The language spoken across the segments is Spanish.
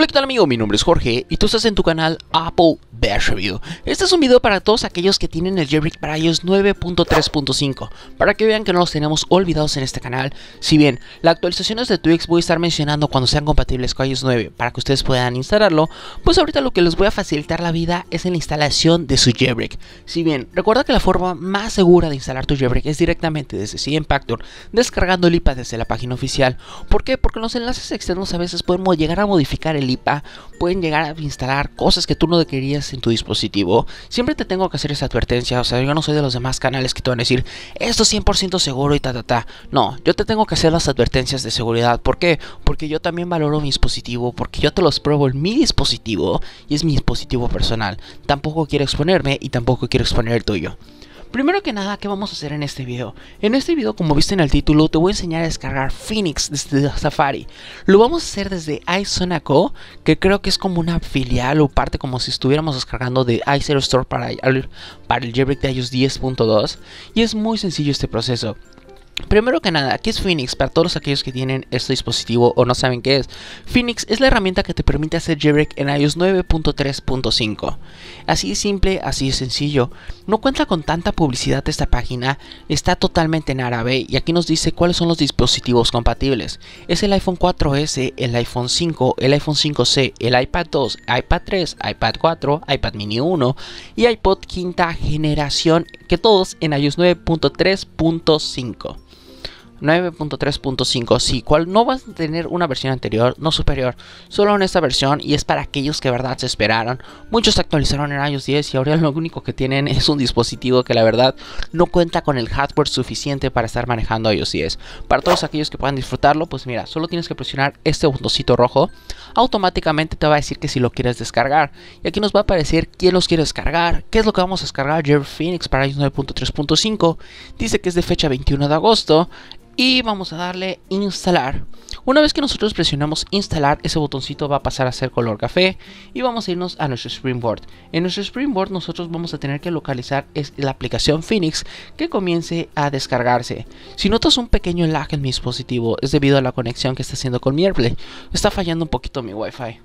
Hola, ¿qué tal amigo? Mi nombre es Jorge y tú estás en tu canal Apple este es un video para todos aquellos que tienen el jailbreak para iOS 9.3.5, para que vean que no los tenemos olvidados en este canal. Si bien las actualizaciones de Twix voy a estar mencionando cuando sean compatibles con iOS 9 para que ustedes puedan instalarlo, pues ahorita lo que les voy a facilitar la vida es en la instalación de su jailbreak. Si bien, recuerda que la forma más segura de instalar tu jailbreak es directamente desde CM Factor, descargando el IPA desde la página oficial. ¿Por qué? Porque los enlaces externos a veces pueden llegar a modificar el IPA pueden llegar a instalar cosas que tú no querías en tu dispositivo. Siempre te tengo que hacer esa advertencia. O sea, yo no soy de los demás canales que te van a decir esto es 100% seguro y ta ta ta. No, yo te tengo que hacer las advertencias de seguridad. ¿Por qué? Porque yo también valoro mi dispositivo, porque yo te los pruebo en mi dispositivo y es mi dispositivo personal. Tampoco quiero exponerme y tampoco quiero exponer el tuyo. Primero que nada, ¿qué vamos a hacer en este video? En este video, como viste en el título, te voy a enseñar a descargar Phoenix desde Safari. Lo vamos a hacer desde iSonaco, que creo que es como una filial o parte como si estuviéramos descargando de iZero Store para, para el jailbreak de iOS 10.2. Y es muy sencillo este proceso. Primero que nada, ¿qué es Phoenix? Para todos aquellos que tienen este dispositivo o no saben qué es, Phoenix es la herramienta que te permite hacer jailbreak en iOS 9.3.5. Así de simple, así de sencillo. No cuenta con tanta publicidad esta página, está totalmente en árabe y aquí nos dice cuáles son los dispositivos compatibles. Es el iPhone 4S, el iPhone 5, el iPhone 5C, el iPad 2, iPad 3, iPad 4, iPad mini 1 y iPod quinta generación, que todos en iOS 9.3.5. 9.3.5, si cual no vas a tener una versión anterior, no superior, solo en esta versión y es para aquellos que verdad se esperaron. Muchos se actualizaron en iOS 10 y ahora lo único que tienen es un dispositivo que la verdad no cuenta con el hardware suficiente para estar manejando iOS 10. Para todos aquellos que puedan disfrutarlo, pues mira, solo tienes que presionar este botoncito rojo, automáticamente te va a decir que si lo quieres descargar. Y aquí nos va a aparecer quién los quiere descargar, qué es lo que vamos a descargar, Jerry Phoenix para iOS 9.3.5. Dice que es de fecha 21 de agosto y vamos a darle instalar. Una vez que nosotros presionamos instalar, ese botoncito va a pasar a ser color café y vamos a irnos a nuestro Springboard. En nuestro Springboard nosotros vamos a tener que localizar la aplicación Phoenix que comience a descargarse. Si notas un pequeño lag en mi dispositivo es debido a la conexión que está haciendo con mi AirPlay. Está fallando un poquito mi Wi-Fi.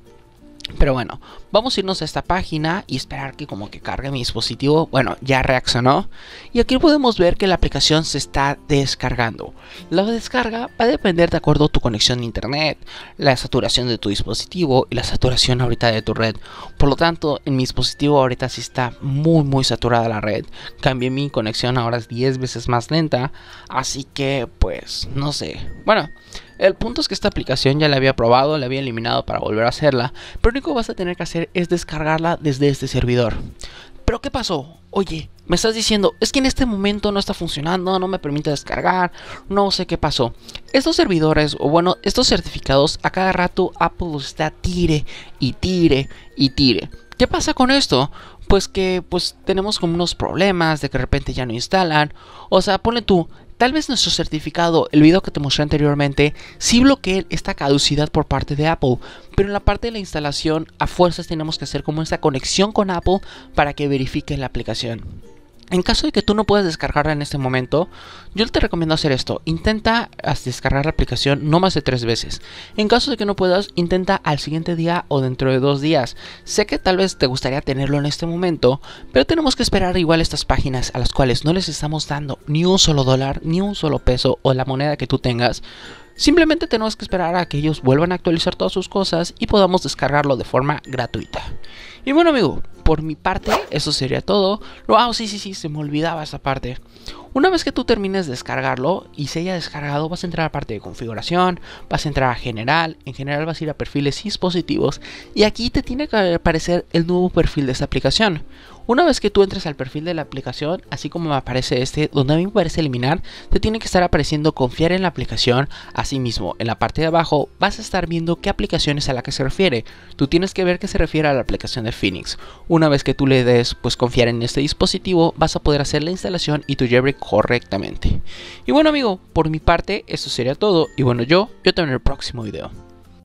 Pero bueno, Vamos a irnos a esta página y esperar que como que cargue mi dispositivo. Bueno, ya reaccionó. Y aquí podemos ver que la aplicación se está descargando. La descarga va a depender de acuerdo a tu conexión de internet, la saturación de tu dispositivo y la saturación ahorita de tu red. Por lo tanto, en mi dispositivo ahorita sí está muy muy saturada la red. Cambié mi conexión ahora es 10 veces más lenta. Así que pues no sé. Bueno. El punto es que esta aplicación ya la había probado, la había eliminado para volver a hacerla, pero lo único que vas a tener que hacer es descargarla desde este servidor. Pero ¿qué pasó? Oye, me estás diciendo, es que en este momento no está funcionando, no me permite descargar, no sé qué pasó. Estos servidores, o bueno, estos certificados, a cada rato Apple los está tire y tire y tire. ¿Qué pasa con esto? Pues que pues tenemos como unos problemas de que de repente ya no instalan. O sea, ponle tú, tal vez nuestro certificado, el video que te mostré anteriormente, sí bloquee esta caducidad por parte de Apple, pero en la parte de la instalación a fuerzas tenemos que hacer como esta conexión con Apple para que verifique la aplicación. En caso de que tú no puedas descargarla en este momento, yo te recomiendo hacer esto. Intenta descargar la aplicación no más de tres veces. En caso de que no puedas, intenta al siguiente día o dentro de dos días. Sé que tal vez te gustaría tenerlo en este momento, pero tenemos que esperar igual estas páginas a las cuales no les estamos dando ni un solo dólar, ni un solo peso o la moneda que tú tengas. Simplemente tenemos que esperar a que ellos vuelvan a actualizar todas sus cosas y podamos descargarlo de forma gratuita. Y bueno amigo, por mi parte, eso sería todo. wow ah, sí, sí, sí, se me olvidaba esa parte. Una vez que tú termines de descargarlo y se haya descargado, vas a entrar a la parte de configuración, vas a entrar a general, en general vas a ir a perfiles y dispositivos y aquí te tiene que aparecer el nuevo perfil de esta aplicación. Una vez que tú entres al perfil de la aplicación, así como me aparece este, donde a mí me parece eliminar, te tiene que estar apareciendo confiar en la aplicación. Asimismo, en la parte de abajo vas a estar viendo qué aplicación es a la que se refiere. Tú tienes que ver que se refiere a la aplicación de Phoenix. Una vez que tú le des pues confiar en este dispositivo, vas a poder hacer la instalación y tu jailbreak correctamente. Y bueno amigo, por mi parte eso sería todo y bueno yo, yo te veo en el próximo video.